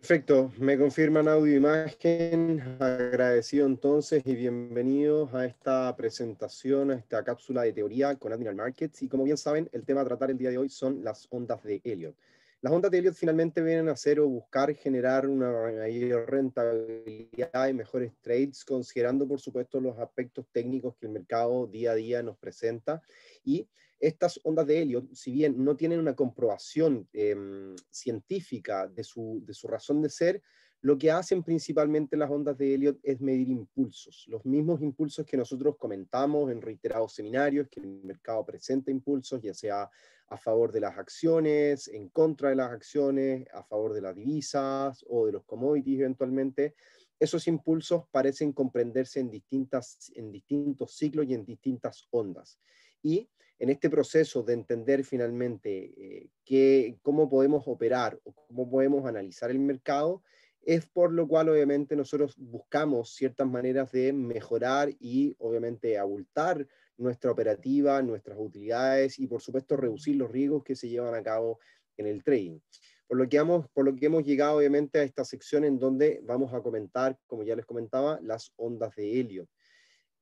Perfecto, me confirman audio e imagen. Agradecido entonces y bienvenidos a esta presentación, a esta cápsula de teoría con Admiral Markets. Y como bien saben, el tema a tratar el día de hoy son las ondas de Elliot. Las ondas de Elliot finalmente vienen a hacer o buscar generar una mayor rentabilidad y mejores trades, considerando por supuesto los aspectos técnicos que el mercado día a día nos presenta y estas ondas de helio, si bien no tienen una comprobación em, científica de su, de su, razón de ser, lo que hacen principalmente las ondas de Elliot es medir impulsos, los mismos impulsos que nosotros comentamos en reiterados seminarios, que el mercado presenta impulsos, ya sea a favor de las acciones, en contra de las acciones, a favor de las divisas o de los commodities eventualmente. Esos impulsos parecen comprenderse en, distintas, en distintos ciclos y en distintas ondas. Y en este proceso de entender finalmente eh, cómo podemos operar o cómo podemos analizar el mercado, es por lo cual obviamente nosotros buscamos ciertas maneras de mejorar y obviamente abultar nuestra operativa, nuestras utilidades y por supuesto reducir los riesgos que se llevan a cabo en el trading. Por lo, que hemos, por lo que hemos llegado obviamente a esta sección en donde vamos a comentar, como ya les comentaba, las ondas de helio.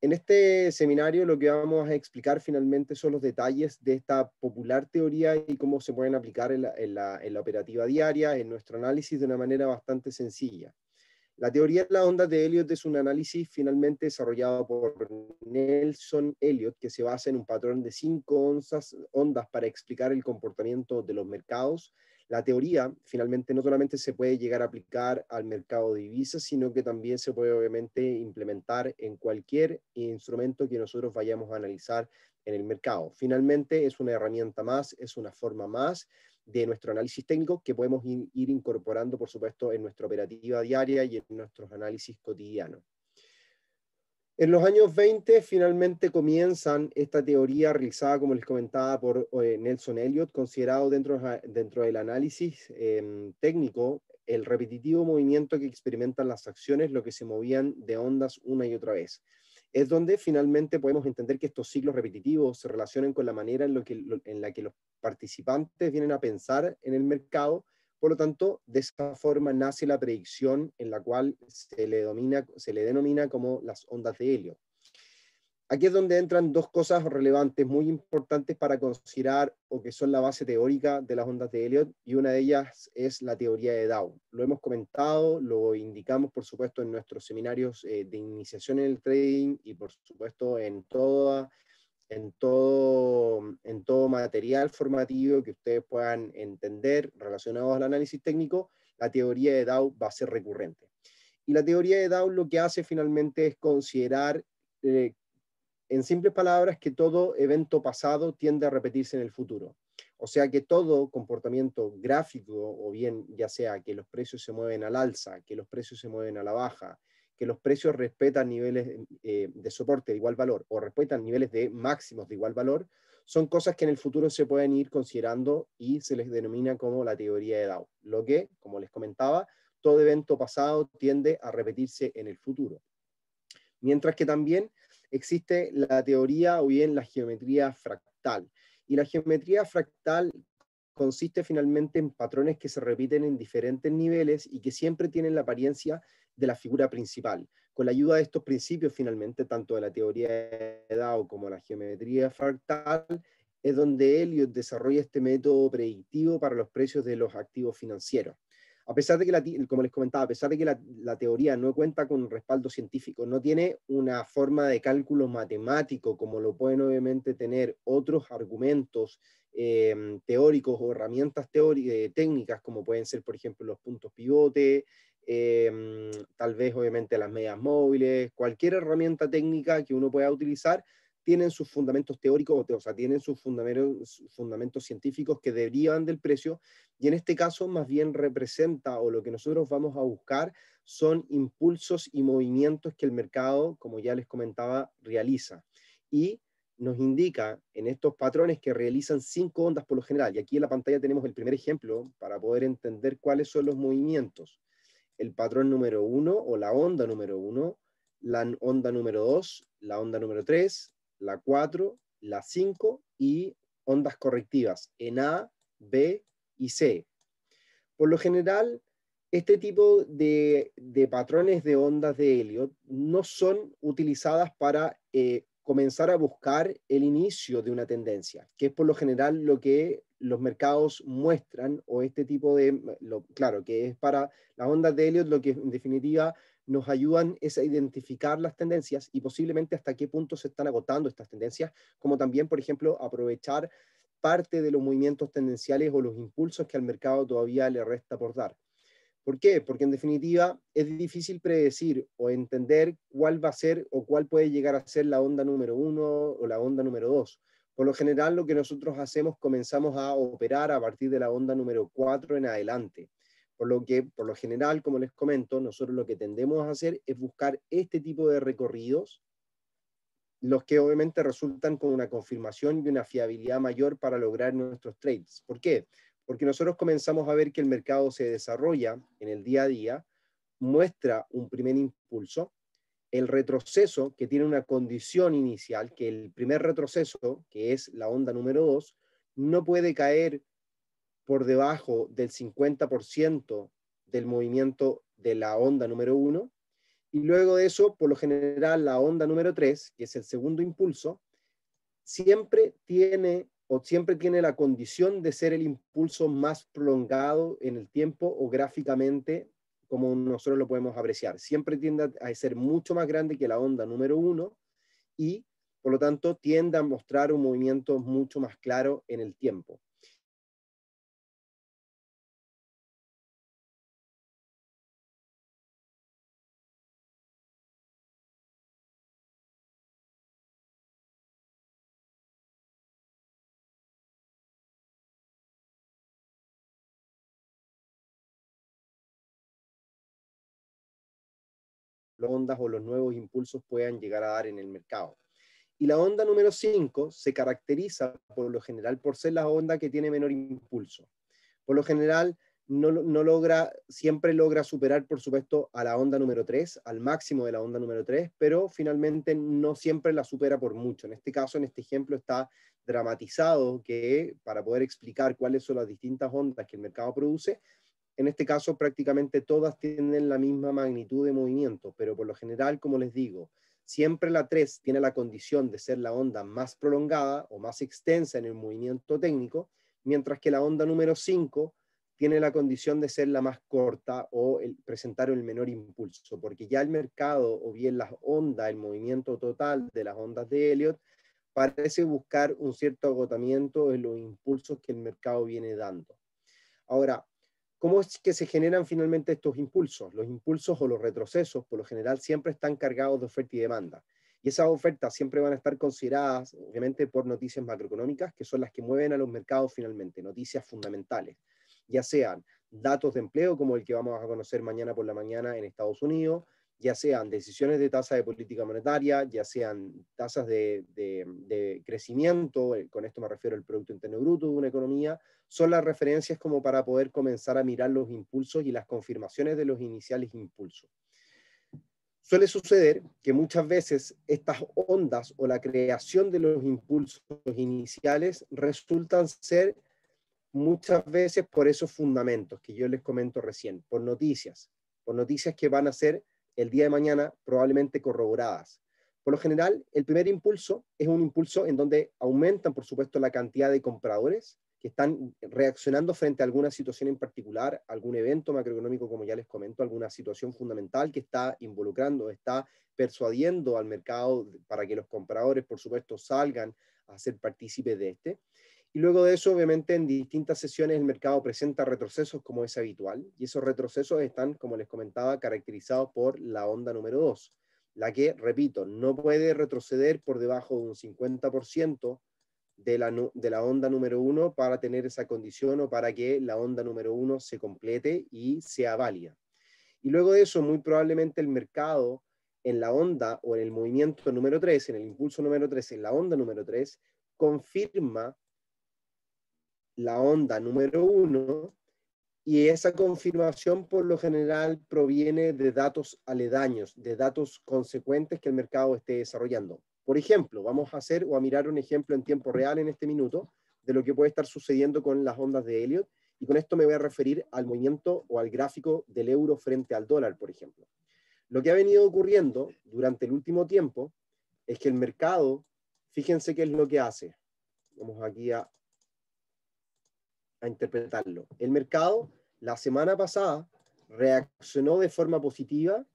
En este seminario lo que vamos a explicar finalmente son los detalles de esta popular teoría y cómo se pueden aplicar en la, operativa diaria, en nuestro análisis de una manera bastante sencilla. La teoría de las ondas de Elliot es un análisis finalmente desarrollado por Nelson Elliot que se basa en un patrón de cinco ondas para explicar el comportamiento de los mercados la teoría finalmente no solamente se puede llegar a aplicar al mercado de divisas, sino que también se puede obviamente implementar en cualquier instrumento que nosotros vayamos a analizar en el mercado. Finalmente es una herramienta más, es una forma más de nuestro análisis técnico que podemos ir incorporando, por supuesto, en nuestra operativa diaria y en nuestros análisis cotidianos. En los años 20 finalmente comienzan esta teoría realizada, como les comentaba, por eh, Nelson Elliot, considerado dentro, del análisis em, técnico el repetitivo movimiento que experimentan las acciones, lo que se movían de ondas una y otra vez. Es donde finalmente podemos entender que estos ciclos repetitivos se relacionan con la manera en la que los participantes vienen a pensar en el mercado por lo tanto, de esa forma nace la predicción en la cual se le, denomina como las ondas de helio. Aquí es donde entran dos cosas relevantes muy importantes para considerar o que son la base teórica de las ondas de Elliot y una de ellas es la teoría de Dow. Lo hemos comentado, lo indicamos por supuesto en nuestros seminarios eh, de iniciación en el trading y por supuesto en toda en todo, material formativo que ustedes puedan entender relacionado al análisis técnico, la teoría de Dow va a ser recurrente. Y la teoría de Dow lo que hace finalmente es considerar, eh, en simples palabras, que todo evento pasado tiende a repetirse en el futuro. O sea que todo comportamiento gráfico, o bien ya sea que los precios se mueven al alza, que los precios se mueven a la baja, que los precios respetan niveles eh, de soporte de igual valor o respetan niveles de máximos de igual valor, son cosas que en el futuro se pueden ir considerando y se les denomina como la teoría de Dow, lo que, como les comentaba, todo evento pasado tiende a repetirse en el futuro. Mientras que también existe la teoría o bien la geometría fractal. Y la geometría fractal consiste finalmente en patrones que se repiten en diferentes niveles y que siempre tienen la apariencia de la figura principal. Con la ayuda de estos principios, finalmente, tanto de la teoría de Dao como la geometría fractal, es donde Elliot desarrolla este método predictivo para los precios de los activos financieros. A pesar de que, la, como les comentaba, a pesar de que la, teoría no cuenta con respaldo científico, no tiene una forma de cálculo matemático como lo pueden obviamente tener otros argumentos eh, teóricos o herramientas eh, técnicas como pueden ser, por ejemplo, los puntos pivote, Em, tal vez obviamente las medias móviles, cualquier herramienta técnica que uno pueda utilizar, tienen sus fundamentos teóricos, o sea, tienen sus fundamentos, fundamentos científicos que derivan del precio, y en este caso más bien representa o lo que nosotros vamos a buscar son impulsos y movimientos que el mercado, como ya les comentaba, realiza. Y nos indica en estos patrones que realizan cinco ondas por lo general, y aquí en la pantalla tenemos el primer ejemplo para poder entender cuáles son los movimientos el patrón número uno o la onda número uno, la onda número 2, la onda número 3, la 4, la 5 y ondas correctivas en A, B y C. Por lo general, este tipo de, patrones de ondas de helio no son utilizadas para eh, comenzar a buscar el inicio de una tendencia, que es por lo general lo que los mercados muestran o este tipo de, mm, claro, que es para las ondas de Elliot lo que en definitiva nos ayudan es a identificar las tendencias y posiblemente hasta qué punto se están agotando estas tendencias, como también, por ejemplo, aprovechar parte de los movimientos tendenciales o los impulsos que al mercado todavía le resta por dar. ¿Por qué? Porque en definitiva es difícil predecir o entender cuál va a ser o cuál puede llegar a ser la onda número uno o la onda número dos. Por lo general, lo que nosotros hacemos, comenzamos a operar a partir de la onda número 4 en adelante. Por lo que, por lo general, como les comento, nosotros lo que tendemos a hacer es buscar este tipo de recorridos, los que obviamente resultan con una confirmación y una fiabilidad mayor para lograr nuestros trades. ¿Por qué? Porque nosotros comenzamos a ver que el mercado se desarrolla en el día a día, muestra un primer impulso, el retroceso que tiene una condición inicial, que el primer retroceso, que es la onda número 2, no puede caer por debajo del 50% del movimiento de la onda número 1. Y luego de eso, por lo general, la onda número 3, que es el segundo impulso, siempre tiene o siempre tiene la condición de ser el impulso más prolongado en el tiempo o gráficamente como nosotros lo podemos apreciar. Siempre tiende a ser mucho más grande que la onda número uno y, por lo tanto, tiende a mostrar un movimiento mucho más claro en el tiempo. ondas o los nuevos impulsos puedan llegar a dar en el mercado. Y la onda número 5 se caracteriza por lo general por ser la onda que tiene menor impulso. Por lo general, no, logra, siempre logra superar, por supuesto, a la onda número 3, al máximo de la onda número 3, pero finalmente no siempre la supera por mucho. En este caso, en este ejemplo, está dramatizado que para poder explicar cuáles son las distintas ondas que el mercado produce, en este caso prácticamente todas tienen la misma magnitud de movimiento, pero por lo general, como les digo, siempre la 3 tiene la condición de ser la onda más prolongada o más extensa en el movimiento técnico, mientras que la onda número 5 tiene la condición de ser la más corta o el, presentar el menor impulso, porque ya el mercado o bien las ondas, el movimiento total de las ondas de Elliot, parece buscar un cierto agotamiento en los impulsos que el mercado viene dando. Ahora, ¿Cómo es que se generan finalmente estos impulsos? Los impulsos o los retrocesos, por lo general, siempre están cargados de oferta y demanda. Y esas ofertas siempre van a estar consideradas, obviamente, por noticias macroeconómicas, que son las que mueven a los mercados finalmente, noticias fundamentales, ya sean datos de empleo, como el que vamos a conocer mañana por la mañana en Estados Unidos, ya sean decisiones de tasa de política monetaria, ya sean tasas de, crecimiento, eh, con esto me refiero al Producto Interno Bruto de una economía, son las referencias como para poder comenzar a mirar los impulsos y las confirmaciones de los iniciales impulsos. Suele suceder que muchas veces estas ondas o la creación de los impulsos iniciales resultan ser muchas veces por esos fundamentos que yo les comento recién, por noticias, por noticias que van a ser el día de mañana probablemente corroboradas. Por lo general, el primer impulso es un impulso en donde aumentan, por supuesto, la cantidad de compradores que están reaccionando frente a alguna situación en particular, algún evento macroeconómico, como ya les comento, alguna situación fundamental que está involucrando, está persuadiendo al mercado para que los compradores, por supuesto, salgan a ser partícipes de este. Y luego de eso, obviamente, en distintas sesiones el mercado presenta retrocesos como es habitual, y esos retrocesos están, como les comentaba, caracterizados por la onda número 2, la que, repito, no puede retroceder por debajo de un 50% de la, de la onda número 1 para tener esa condición o para que la onda número 1 se complete y sea válida. Y luego de eso, muy probablemente el mercado en la onda o en el movimiento número 3, en el impulso número 3, en la onda número 3, confirma la onda número uno y esa confirmación por lo general proviene de datos aledaños, de datos consecuentes que el mercado esté desarrollando. Por ejemplo, vamos a hacer o a mirar un ejemplo en tiempo real en este minuto de lo que puede estar sucediendo con las ondas de Elliot y con esto me voy a referir al movimiento o al gráfico del euro frente al dólar, por ejemplo. Lo que ha venido ocurriendo durante el último tiempo es que el mercado, fíjense qué es lo que hace. Vamos aquí a a interpretarlo. El mercado la semana pasada reaccionó de forma positiva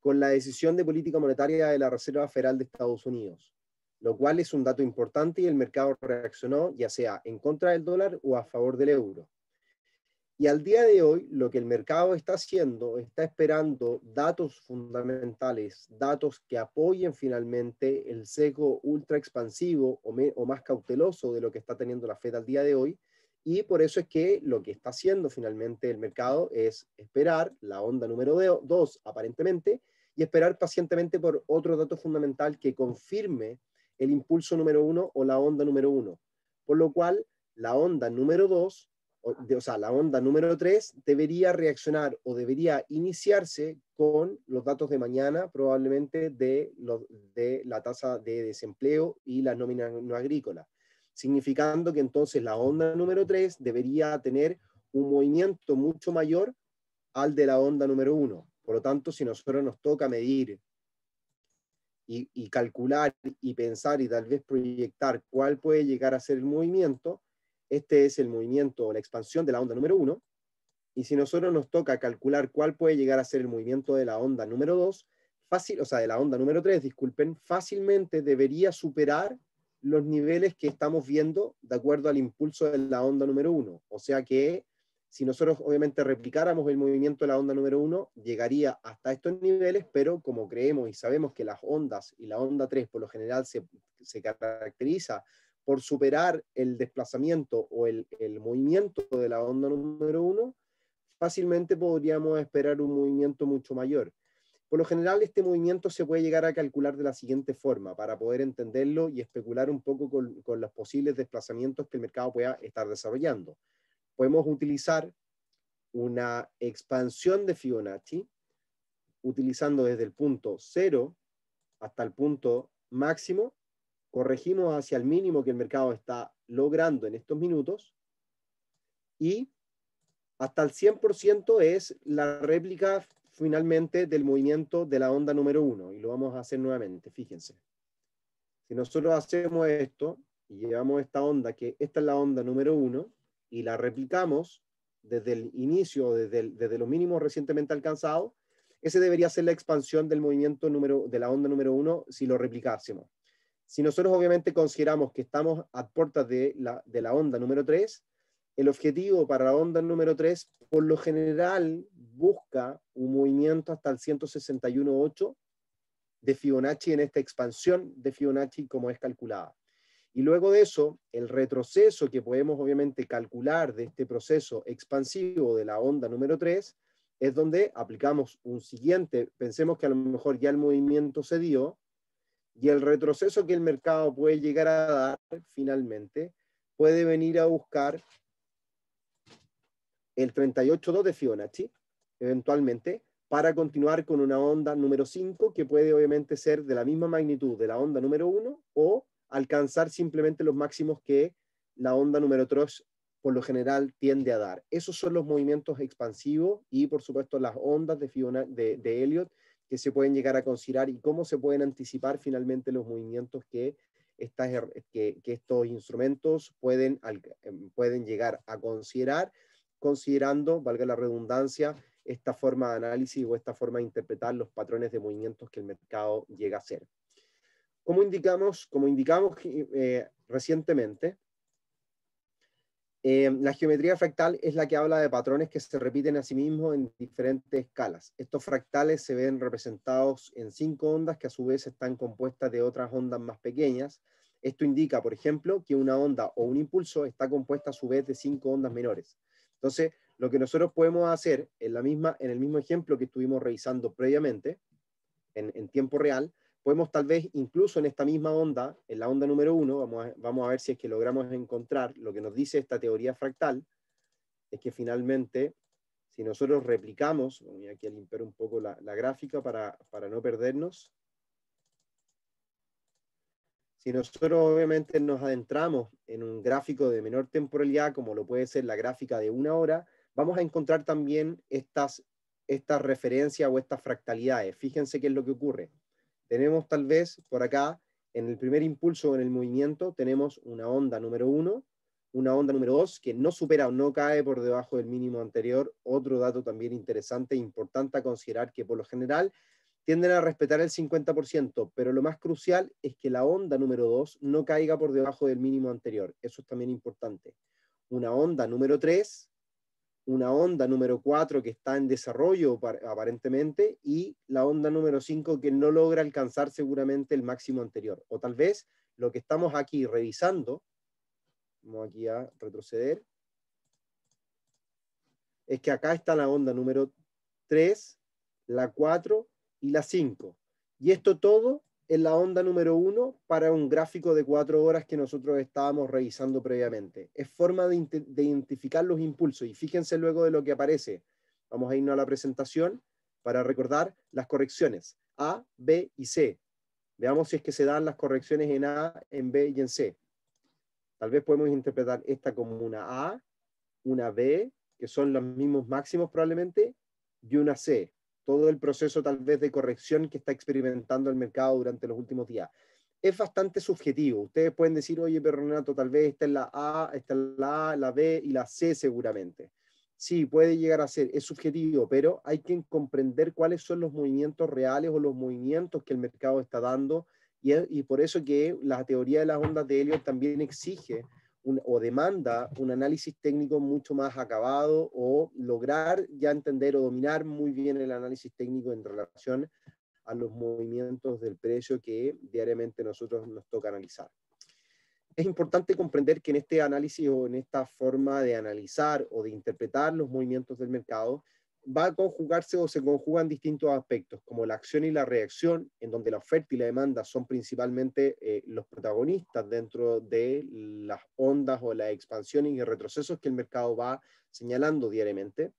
con la decisión de política monetaria de la Reserva Federal de Estados Unidos, lo cual es un dato importante y el mercado reaccionó ya sea en contra del dólar o a favor del euro. Y al día de hoy, lo que el mercado está haciendo, está esperando datos fundamentales, datos que apoyen finalmente el seco ultra expansivo o, o más cauteloso de lo que está teniendo la Fed al día de hoy, y por eso es que lo que está haciendo finalmente el mercado es esperar la onda número 2, aparentemente, y esperar pacientemente por otro dato fundamental que confirme el impulso número 1 o la onda número 1. Por lo cual, la onda número 2, o, sea, la onda número 3 debería reaccionar o debería iniciarse con los datos de mañana, probablemente de, de la tasa de desempleo y las nóminas no agrícolas significando que entonces la onda número 3 debería tener un movimiento mucho mayor al de la onda número 1. Por lo tanto, si nosotros nos toca medir y, calcular y pensar y tal vez proyectar cuál puede llegar a ser el movimiento, este es el movimiento o la expansión de la onda número 1. Y si nosotros nos toca calcular cuál puede llegar a ser el movimiento de la onda número 2, fácil, o sea, de la onda número 3, disculpen, fácilmente debería superar los niveles que estamos viendo de acuerdo al impulso de la onda número uno. O sea que si nosotros obviamente replicáramos el movimiento de la onda número uno, llegaría hasta estos niveles, pero como creemos y sabemos que las ondas y la onda 3 por lo general se, se caracteriza por superar el desplazamiento o el, el movimiento de la onda número uno, fácilmente podríamos esperar un movimiento mucho mayor. Por lo general, este movimiento se puede llegar a calcular de la siguiente forma para poder entenderlo y especular un poco con, los posibles desplazamientos que el mercado pueda estar desarrollando. Podemos utilizar una expansión de Fibonacci utilizando desde el punto cero hasta el punto máximo, corregimos hacia el mínimo que el mercado está logrando en estos minutos y hasta el 100% es la réplica finalmente del movimiento de la onda número uno, y lo vamos a hacer nuevamente, fíjense. Si nosotros hacemos esto y llevamos esta onda, que esta es la onda número uno, y la replicamos desde el inicio, desde, desde los mínimos recientemente alcanzados, ese debería ser la expansión del movimiento número, de la onda número uno si lo replicásemos. Si nosotros obviamente consideramos que estamos a puertas de la, de la onda número 3, el objetivo para la onda número 3, por lo general, busca un movimiento hasta el 161.8 de Fibonacci en esta expansión de Fibonacci como es calculada. Y luego de eso, el retroceso que podemos obviamente calcular de este proceso expansivo de la onda número 3 es donde aplicamos un siguiente, pensemos que a lo mejor ya el movimiento se dio y el retroceso que el mercado puede llegar a dar finalmente puede venir a buscar el 38.2 de Fibonacci eventualmente, para continuar con una onda número 5 que puede obviamente ser de la misma magnitud de la onda número 1 o alcanzar simplemente los máximos que la onda número 3 por lo general tiende a dar. Esos son los movimientos expansivos y por supuesto las ondas de, de, Elliot que se pueden llegar a considerar y cómo se pueden anticipar finalmente los movimientos que, estas, que, que estos instrumentos pueden, em, pueden llegar a considerar, considerando, valga la redundancia, esta forma de análisis o esta forma de interpretar los patrones de movimientos que el mercado llega a hacer. Como indicamos, como indicamos eh, recientemente, eh, la geometría fractal es la que habla de patrones que se repiten a sí mismos en diferentes escalas. Estos fractales se ven representados en cinco ondas que a su vez están compuestas de otras ondas más pequeñas. Esto indica, por ejemplo, que una onda o un impulso está compuesta a su vez de cinco ondas menores. Entonces, lo que nosotros podemos hacer en, la misma, en el mismo ejemplo que estuvimos revisando previamente, en, tiempo real, podemos tal vez incluso en esta misma onda, en la onda número uno, vamos a, vamos a ver si es que logramos encontrar lo que nos dice esta teoría fractal, es que finalmente, si nosotros replicamos, voy aquí a limpiar un poco la, la gráfica para, para no perdernos, si nosotros obviamente nos adentramos en un gráfico de menor temporalidad, como lo puede ser la gráfica de una hora, vamos a encontrar también estas, estas referencias o estas fractalidades. Fíjense qué es lo que ocurre. Tenemos tal vez por acá, en el primer impulso en el movimiento, tenemos una onda número uno, una onda número dos que no supera o no cae por debajo del mínimo anterior. Otro dato también interesante e importante a considerar que por lo general tienden a respetar el 50%, pero lo más crucial es que la onda número dos no caiga por debajo del mínimo anterior. Eso es también importante. Una onda número tres una onda número 4 que está en desarrollo aparentemente y la onda número 5 que no logra alcanzar seguramente el máximo anterior. O tal vez lo que estamos aquí revisando, vamos aquí a retroceder, es que acá está la onda número 3, la 4 y la 5. Y esto todo en la onda número uno para un gráfico de cuatro horas que nosotros estábamos revisando previamente. Es forma de, identificar los impulsos y fíjense luego de lo que aparece. Vamos a irnos a la presentación para recordar las correcciones A, B y C. Veamos si es que se dan las correcciones en A, en B y en C. Tal vez podemos interpretar esta como una A, una B, que son los mismos máximos probablemente, y una C, todo el proceso tal vez de corrección que está experimentando el mercado durante los últimos días. Es bastante subjetivo. Ustedes pueden decir, oye, pero Renato, tal vez está es la A, está es la A, la B y la C seguramente. Sí, puede llegar a ser, es subjetivo, pero hay que comprender cuáles son los movimientos reales o los movimientos que el mercado está dando y, y por eso que la teoría de las ondas de Elliot también exige o demanda un análisis técnico mucho más acabado o lograr ya entender o dominar muy bien el análisis técnico en relación a los movimientos del precio que diariamente nosotros nos toca analizar. Es importante comprender que en este análisis o en esta forma de analizar o de interpretar los movimientos del mercado, va a conjugarse o se conjugan distintos aspectos, como la acción y la reacción, en donde la oferta y la demanda son principalmente eh, los protagonistas dentro de las ondas o las expansiones y retrocesos que el mercado va señalando diariamente,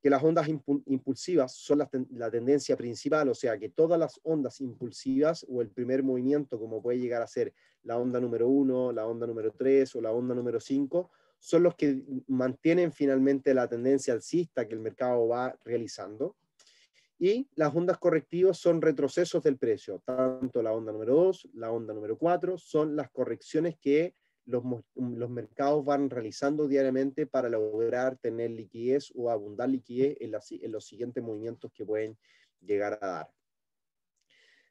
que las ondas impulsivas son la, tendencia principal, o sea que todas las ondas impulsivas o el primer movimiento, como puede llegar a ser la onda número uno, la onda número tres o la onda número cinco, son los que mantienen finalmente la tendencia alcista que el mercado va realizando. Y las ondas correctivas son retrocesos del precio, tanto la onda número 2, la onda número 4, son las correcciones que los, mercados van realizando diariamente para lograr tener liquidez o abundar liquidez en los siguientes movimientos que pueden llegar a dar.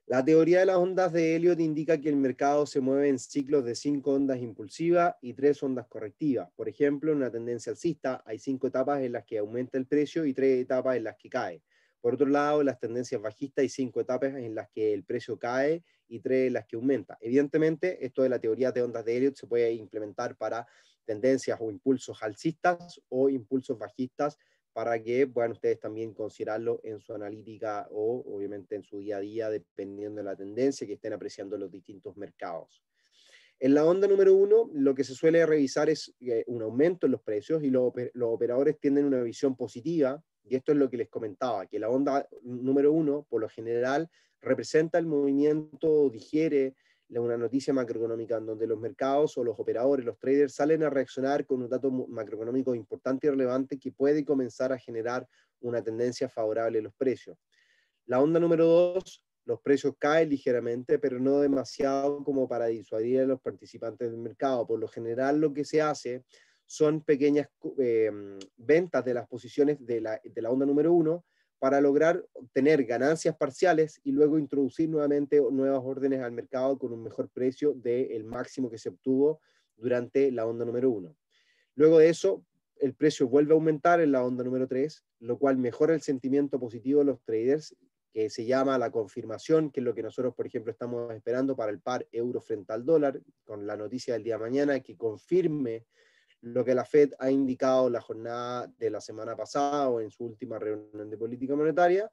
La teoría de las ondas de Elliot indica que el mercado se mueve en ciclos de cinco ondas impulsivas y tres ondas correctivas. Por ejemplo, en una tendencia alcista hay cinco etapas en las que aumenta el precio y tres etapas en las que cae. Por otro lado, en las tendencias bajistas hay cinco etapas en las que el precio cae y tres en las que aumenta. Evidentemente, esto de la teoría de ondas de Elliot se puede implementar para tendencias o impulsos alcistas o impulsos bajistas para que puedan ustedes también considerarlo en su analítica o obviamente en su día a día, dependiendo de la tendencia que estén apreciando los distintos mercados. En la onda número uno, lo que se suele revisar es eh, un aumento en los precios y los, operadores tienen una visión positiva, y esto es lo que les comentaba, que la onda número uno, por lo general, representa el movimiento, digiere una noticia macroeconómica en donde los mercados o los operadores, los traders, salen a reaccionar con un dato macroeconómico importante y relevante que puede comenzar a generar una tendencia favorable en los precios. La onda número dos, los precios caen ligeramente, pero no demasiado como para disuadir a los participantes del mercado. Por lo general, lo que se hace son pequeñas eh, ventas de las posiciones de la onda número uno para lograr obtener ganancias parciales y luego introducir nuevamente nuevas órdenes al mercado con un mejor precio del máximo que se obtuvo durante la onda número uno. Luego de eso, el precio vuelve a aumentar en la onda número tres, lo cual mejora el sentimiento positivo de los traders, que se llama la confirmación, que es lo que nosotros, por ejemplo, estamos esperando para el par euro frente al dólar, con la noticia del día de mañana que confirme lo que la Fed ha indicado la jornada de la semana pasada o en su última reunión de política monetaria.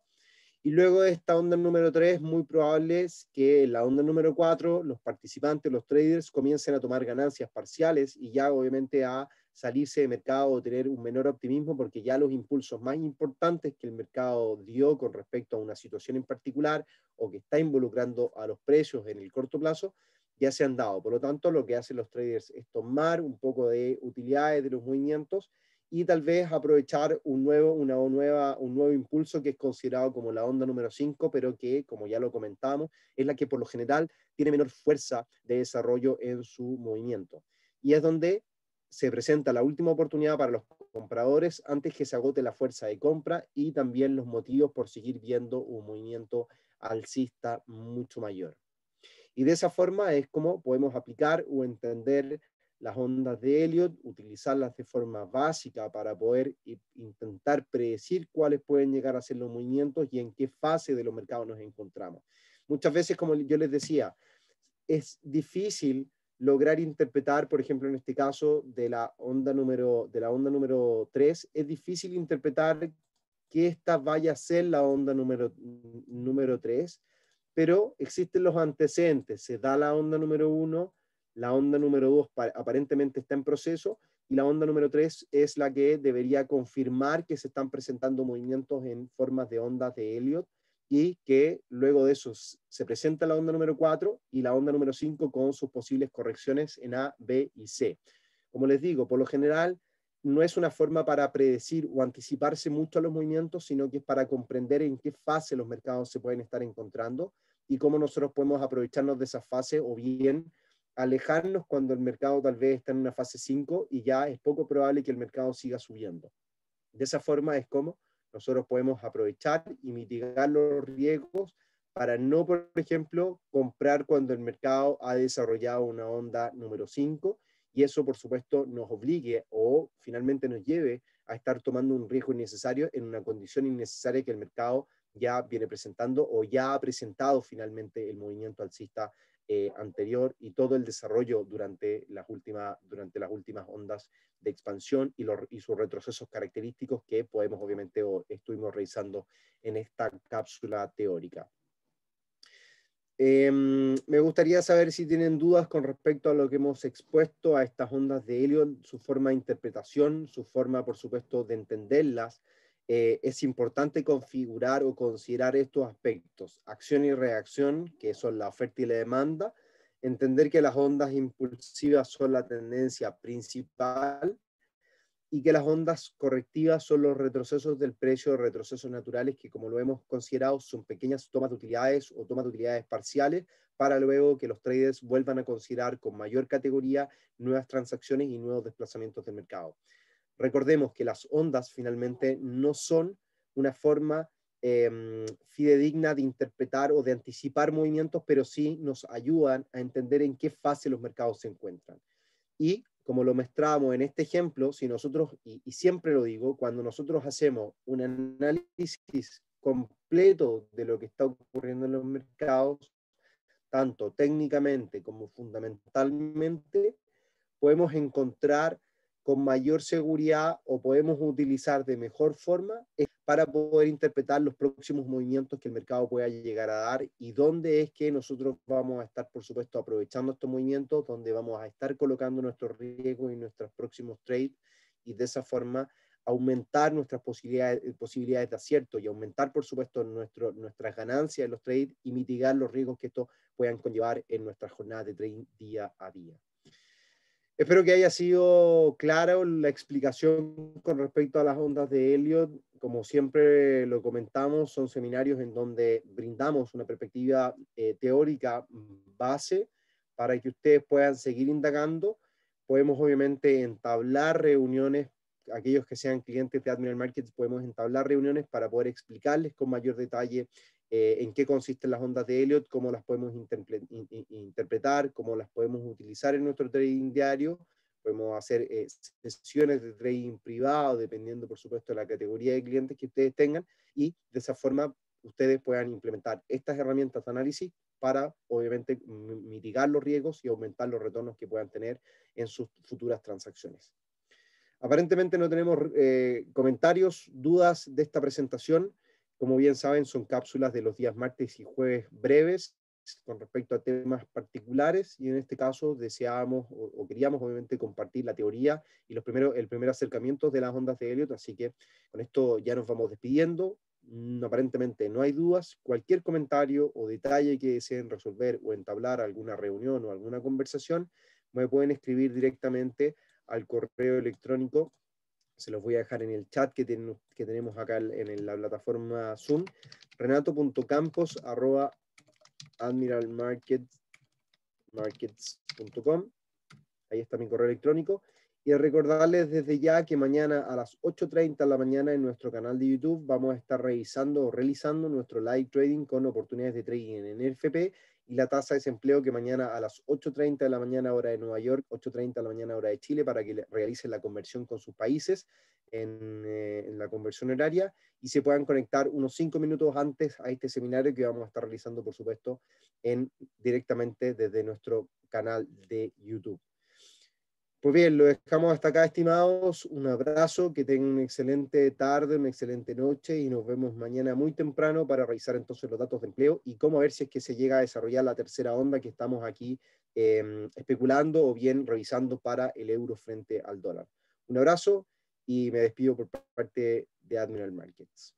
Y luego de esta onda número 3, muy probable es que la onda número 4, los participantes, los traders, comiencen a tomar ganancias parciales y ya obviamente a salirse de mercado o tener un menor optimismo porque ya los impulsos más importantes que el mercado dio con respecto a una situación en particular o que está involucrando a los precios en el corto plazo ya se han dado. Por lo tanto, lo que hacen los traders es tomar un poco de utilidades de los movimientos y tal vez aprovechar un nuevo, una nueva, un nuevo impulso que es considerado como la onda número 5, pero que, como ya lo comentamos, es la que por lo general tiene menor fuerza de desarrollo en su movimiento. Y es donde se presenta la última oportunidad para los compradores antes que se agote la fuerza de compra y también los motivos por seguir viendo un movimiento alcista mucho mayor. Y de esa forma es como podemos aplicar o entender las ondas de Elliot, utilizarlas de forma básica para poder intentar predecir cuáles pueden llegar a ser los movimientos y en qué fase de los mercados nos encontramos. Muchas veces, como yo les decía, es difícil lograr interpretar, por ejemplo, en este caso de la onda número, de la onda número 3, es difícil interpretar que esta vaya a ser la onda número, número 3 pero existen los antecedentes. Se da la onda número uno, la onda número dos aparentemente está en proceso y la onda número tres es la que debería confirmar que se están presentando movimientos en formas de ondas de Elliot y que luego de eso se presenta la onda número 4 y la onda número 5 con sus posibles correcciones en A, B y C. Como les digo, por lo general no es una forma para predecir o anticiparse mucho a los movimientos, sino que es para comprender en qué fase los mercados se pueden estar encontrando y cómo nosotros podemos aprovecharnos de esa fase o bien alejarnos cuando el mercado tal vez está en una fase 5 y ya es poco probable que el mercado siga subiendo. De esa forma es como nosotros podemos aprovechar y mitigar los riesgos para no, por ejemplo, comprar cuando el mercado ha desarrollado una onda número 5 y eso, por supuesto, nos obligue o finalmente nos lleve a estar tomando un riesgo innecesario en una condición innecesaria que el mercado ya viene presentando o ya ha presentado finalmente el movimiento alcista eh, anterior y todo el desarrollo durante las, últimas, durante las últimas ondas de expansión y, los, sus retrocesos característicos que podemos obviamente o estuvimos revisando en esta cápsula teórica. Em, me gustaría saber si tienen dudas con respecto a lo que hemos expuesto a estas ondas de Helion, su forma de interpretación, su forma, por supuesto, de entenderlas, eh, es importante configurar o considerar estos aspectos, acción y reacción, que son la oferta y la demanda, entender que las ondas impulsivas son la tendencia principal y que las ondas correctivas son los retrocesos del precio, retrocesos naturales que como lo hemos considerado son pequeñas tomas de utilidades o tomas de utilidades parciales para luego que los traders vuelvan a considerar con mayor categoría nuevas transacciones y nuevos desplazamientos del mercado. Recordemos que las ondas finalmente no son una forma em, fidedigna de interpretar o de anticipar movimientos, pero sí nos ayudan a entender en qué fase los mercados se encuentran. Y como lo mostramos en este ejemplo, si nosotros, y, y siempre lo digo, cuando nosotros hacemos un análisis completo de lo que está ocurriendo en los mercados, tanto técnicamente como fundamentalmente, podemos encontrar con mayor seguridad o podemos utilizar de mejor forma eh, para poder interpretar los próximos movimientos que el mercado pueda llegar a dar y dónde es que nosotros vamos a estar, por supuesto, aprovechando estos movimientos, dónde vamos a estar colocando nuestros riesgos y nuestros próximos trades y de esa forma aumentar nuestras posibilidades, eh, posibilidades de acierto y aumentar, por supuesto, nuestras ganancias en los trades y mitigar los riesgos que esto puedan conllevar en nuestras jornadas de trading día a día. Espero que haya sido clara la explicación con respecto a las ondas de Elliot. Como siempre lo comentamos, son seminarios en donde brindamos una perspectiva eh, teórica base para que ustedes puedan seguir indagando. Podemos obviamente entablar reuniones, aquellos que sean clientes de Admiral Markets, podemos entablar reuniones para poder explicarles con mayor detalle eh, en qué consisten las ondas de Elliot, cómo las podemos interpretar, cómo las podemos utilizar en nuestro trading diario. Podemos hacer eh, sesiones de trading privado, dependiendo, por supuesto, de la categoría de clientes que ustedes tengan, y de esa forma ustedes puedan implementar estas herramientas de análisis para, obviamente, mitigar los riesgos y aumentar los retornos que puedan tener en sus futuras transacciones. Aparentemente no tenemos eh, comentarios, dudas de esta presentación. Como bien saben, son cápsulas de los días martes y jueves breves con respecto a temas particulares y en este caso deseábamos o, queríamos obviamente compartir la teoría y los primeros, el primer acercamiento de las ondas de Elliot, así que con esto ya nos vamos despidiendo. Mm, aparentemente no hay dudas, cualquier comentario o detalle que deseen resolver o entablar alguna reunión o alguna conversación, me pueden escribir directamente al correo electrónico se los voy a dejar en el chat que, que tenemos acá en la plataforma Zoom, renato.campos Ahí está mi correo electrónico. Y recordarles desde ya que mañana a las 8.30 de la mañana en nuestro canal de YouTube vamos a estar revisando o realizando nuestro live trading con oportunidades de trading en NFP y la tasa de desempleo que mañana a las 8.30 de la mañana hora de Nueva York, 8.30 de la mañana hora de Chile, para que realicen la conversión con sus países eh, en, la conversión horaria y se puedan conectar unos cinco minutos antes a este seminario que vamos a estar realizando, por supuesto, en, directamente desde nuestro canal de YouTube. Pues bien, lo dejamos hasta acá, estimados. Un abrazo, que tengan una excelente tarde, una excelente noche y nos vemos mañana muy temprano para revisar entonces los datos de empleo y cómo ver si es que se llega a desarrollar la tercera onda que estamos aquí em, especulando o bien revisando para el euro frente al dólar. Un abrazo y me despido por parte de Admiral Markets.